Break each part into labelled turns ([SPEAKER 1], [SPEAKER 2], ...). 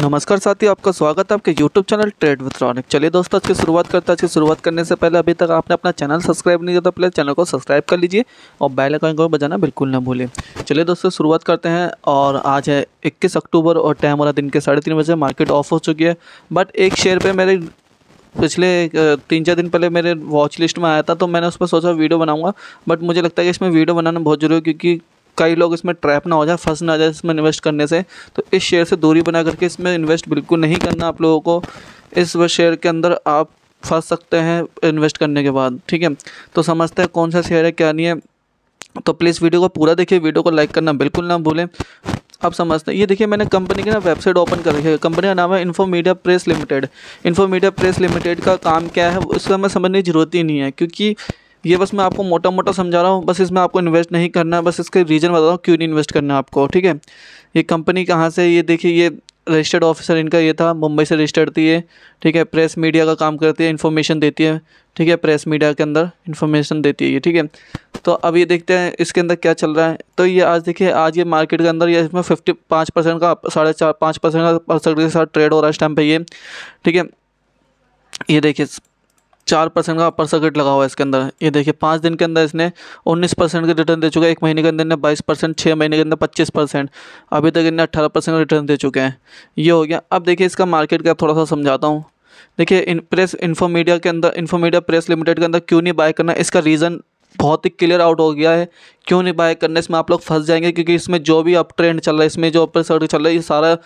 [SPEAKER 1] नमस्कार साथियों आपका स्वागत है आपके YouTube चैनल ट्रेड विथ्रॉनिक चलिए दोस्तों आज की शुरुआत करते हैं आज की शुरुआत करने से पहले अभी तक आपने अपना चैनल सब्सक्राइब नहीं किया तो पहले चैनल को सब्सक्राइब कर लीजिए और बेल आइकन को बजाना बिल्कुल ना भूलें चलिए दोस्तों शुरुआत करते हैं और आज है इक्कीस अक्टूबर और टाइम वाला दिन के साढ़े तीन बजे मार्केट ऑफ हो चुकी है बट एक शेयर पर मेरे पिछले तीन चार दिन पहले मेरे वॉच लिस्ट में आया था तो मैंने उस पर सोचा वीडियो बनाऊंगा बट मुझे लगता है कि इसमें वीडियो बनाना बहुत ज़रूरी है क्योंकि कई लोग इसमें ट्रैप ना हो जाए फंस ना जाए इसमें इन्वेस्ट करने से तो इस शेयर से दूरी बना करके इसमें इन्वेस्ट बिल्कुल नहीं करना आप लोगों को इस शेयर के अंदर आप फंस सकते हैं इन्वेस्ट करने के बाद ठीक है तो समझते हैं कौन सा शेयर है क्या नहीं है तो प्लीज़ वीडियो को पूरा देखिए वीडियो को लाइक करना बिल्कुल ना भूलें आप समझते हैं ये देखिए मैंने कंपनी की ना वेबसाइट ओपन कर रखी है कंपनी का नाम है info media press limited info media press limited का काम क्या है उसका हमें समझने की ज़रूरत ही नहीं है क्योंकि ये बस मैं आपको मोटा मोटा समझा रहा हूँ बस इसमें आपको इन्वेस्ट नहीं करना है बस इसके रीज़न बता रहा हूँ क्यों नहीं इन्वेस्ट करना है आपको ठीक है ये कंपनी कहाँ से ये देखिए ये रजिस्टर्ड ऑफिसर इनका ये था मुंबई से रजिस्टर्ड थी ये ठीक है प्रेस मीडिया का काम करती है इन्फॉर्मेशन देती है ठीक है प्रेस मीडिया के अंदर इन्फॉर्मेशन देती है ये ठीक है तो अब ये देखते हैं इसके अंदर क्या चल रहा है तो ये आज देखिए आज ये मार्केट के अंदर ये इसमें फिफ्टी पाँच परसेंट का साढ़े चार पाँच परसेंट का परसेंट के साथ ट्रेड हो रहा है इस टाइम पर ये ठीक है ये देखिए चार परसेंट का अपर सर्किट लगा हुआ है इसके अंदर ये देखिए पाँच दिन के अंदर इसने उन्नीस परसेंट का रिटर्न दे चुका है एक महीने के अंदर इन्हें बाईस परसेंट छः महीने के अंदर पच्चीस परसेंट अभी तक इन्हें अट्ठारह परसेंट का रिटर्न दे चुके हैं ये हो गया अब देखिए इसका मार्केट का थोड़ा सा समझाता हूँ देखिए इन प्रेस इन्फोमीडिया के अंदर इन्फोमीडिया प्रेस लिमिटेड के अंदर क्यों नहीं बाय करना इसका रीज़न बहुत ही क्लियर आउट हो गया है क्यों नहीं बाय करने इसमें आप लोग फंस जाएंगे क्योंकि इसमें जो भी अप ट्रेंड चल रहा है इसमें जो अपर सर्ट चल रहा है ये सारा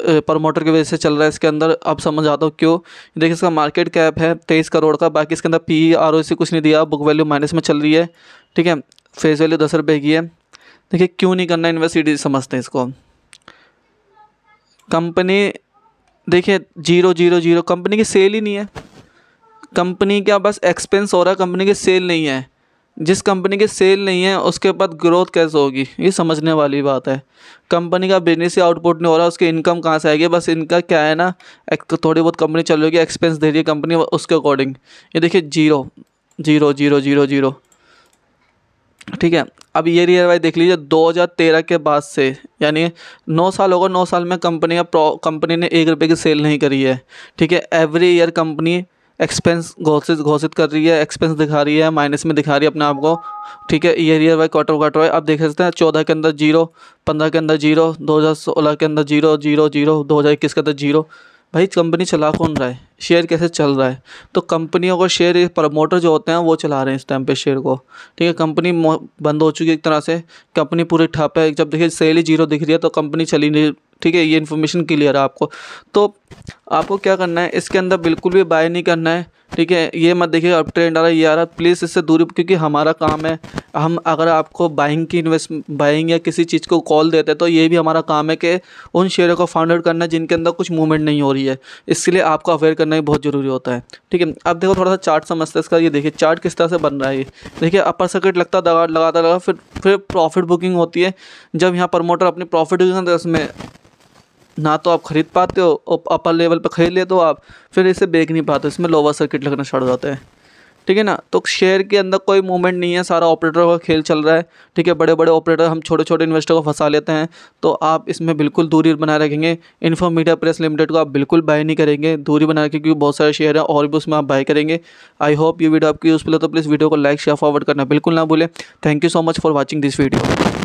[SPEAKER 1] प्रमोटर की वजह से चल रहा है इसके अंदर अब समझ आता हूँ क्यों देखिए इसका मार्केट कैप है तेईस करोड़ का बाकी इसके अंदर पी आर ओ सी कुछ नहीं दिया बुक वैल्यू माइनस में चल रही है ठीक है फेस वैल्यू दस रुपये की है देखिए क्यों नहीं करना इन्वेस्ट समझते हैं इसको कंपनी देखिए जीरो जीरो जीरो कंपनी की सेल ही नहीं है कंपनी का बस एक्सपेंस हो रहा है कंपनी की सेल नहीं है जिस कंपनी की सेल नहीं है उसके बाद ग्रोथ कैसे होगी ये समझने वाली बात है कंपनी का बिजनेस ही आउटपुट नहीं हो रहा उसकी इनकम कहाँ से आएगी बस इनका क्या है ना तो थोड़ी बहुत कंपनी चल रही है एक्सपेंस दे रही है कंपनी उसके अकॉर्डिंग ये देखिए zero zero zero zero zero ठीक है अब ये ईयर वाइज देख लीजिए दो हज़ार तेरह के बाद से यानी नौ साल होगा नौ साल में कंपनी का कंपनी ने एक रुपये की सेल नहीं करी है ठीक है एवरी ईयर कंपनी एक्सपेंस घोषित घोषित कर रही है एक्सपेंस दिखा रही है माइनस में दिखा रही है अपने आप को ठीक है year year Y quarter quarter Y आप देख सकते हैं चौदह के अंदर जीरो पंद्रह के अंदर जीरो दो हज़ार सोलह के अंदर जीरो जीरो जीरो दो हज़ार इक्कीस के अंदर जीरो भाई कंपनी चला कौन रहा है शेयर कैसे चल रहा है तो कंपनियों को शेयर प्रमोटर जो होते हैं वो चला रहे हैं इस टाइम पे शेयर को ठीक है कंपनी बंद हो चुकी है एक तरह से कंपनी पूरी ठप है जब देखिए सेल ही जीरो दिख रही है तो कंपनी चली नहीं ठीक है ये इन्फॉर्मेशन क्लियर है आपको तो आपको क्या करना है इसके अंदर बिल्कुल भी बाय नहीं करना है ठीक है ये मत देखिए अब ट्रेंड आ रहा है ये आ रहा है प्लीज़ इससे दूरी क्योंकि हमारा काम है हम अगर आपको बाइंग की इन्वेस्ट बाइंग या किसी चीज़ को कॉल देते हैं तो ये भी हमारा काम है कि उन शेयरों को फाउंड आउट करना है जिनके अंदर कुछ मूवमेंट नहीं हो रही है इसके लिए आपको अवेयर करना भी बहुत ज़रूरी होता है ठीक है अब देखो थोड़ा सा चार्ट समझते हैं इसका ये देखिए चार्ट किस तरह से बन रहा है ये देखिए अपर सर्किट लगता दगा लगाता लगा फिर फिर प्रॉफिट बुकिंग होती है जब यहाँ प्रमोटर अपनी प्रॉफिट उसमें ना तो आप ख़रीद पाते हो अपर लेवल पर ख़रीद लेते हो आप फिर इसे बेच नहीं पाते इसमें लोअर सर्किट लगना छोड़ जाते हैं ठीक है ना तो शेयर के अंदर कोई मूवमेंट नहीं है सारा ऑपरेटर का खेल चल रहा है ठीक है बड़े बड़े ऑपरेटर हम छोटे छोटे इन्वेस्टर को फंसा लेते हैं तो आप इसमें बिल्कुल दूरी बनाए रखेंगे इन्फो मीडिया प्रेस लिमिटेड को आप बिल्कुल बाय नहीं करेंगे दूरी बनाए रखें क्योंकि बहुत सारे शेयर हैं और भी उसमें आप बाय करेंगे आई होप ये वीडियो आपकी यूज़फुल है तो प्लीज़ वीडियो को लाइक शेयर फॉरवर्ड करना बिल्कुल ना भूलें thank you so much for watching this video